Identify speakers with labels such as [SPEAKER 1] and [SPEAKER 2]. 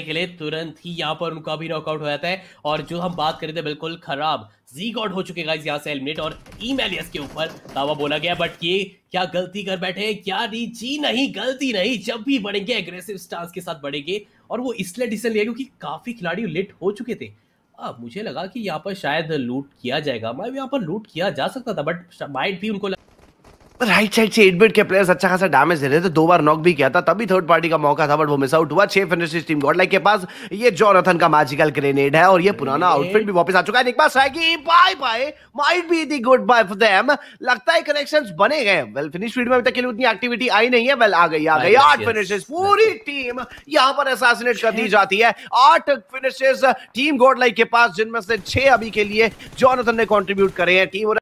[SPEAKER 1] के लिए तुरंत ही यहां पर उनका भी नॉकआउट हो जाता है और जो हम बात करें थे बिल्कुल खराब जी गॉड हो चुके गाइस यहाँ से एलिमिनेट और ईमेलियस के ऊपर दावा बोला गया बट ये क्या गलती कर बैठे हैं क्या नहीं जी नहीं गलती नहीं जब भी बढ़ेंगे एग्रेसिव स्टांस के साथ बढ़ेंगे और वो इसलिए डिसीजन लिया क्योंकि काफी खिलाड़ी लेट हो चुके थे अब मुझे लगा कि यहाँ पर शायद लूट किया जाएगा मैं मतलब यहाँ पर लूट किया जा सकता था बट माइट भी उनको लग...
[SPEAKER 2] राइट साइड से एट बेट के प्लेयर्स अच्छा खासा डैमेज दे रहे थे दो बार नॉक भी किया था तभी थर्ड पार्टी का मौका था बट वो मिस आउट हुआ छह फिनिशेस टीम गॉड लाइक के पास ये जोनाथन का मैजिकल ग्रेनेड है और ये पुराना आउटफिट भी वापस आ चुका है निकमा साइकी bye bye might be the good bye for them लगता है कनेक्शंस बने गए वेल फिनिश फील्ड में अभी तक के लिए उतनी एक्टिविटी आई नहीं है वेल आ गई आ गई आठ फिनिशेस पूरी टीम यहां पर असासिनेट कर दी जाती है आठ फिनिशेस टीम गॉड लाइक के पास जिनमें से छह अभी के लिए जोनाथन
[SPEAKER 3] ने कंट्रीब्यूट करे हैं टीम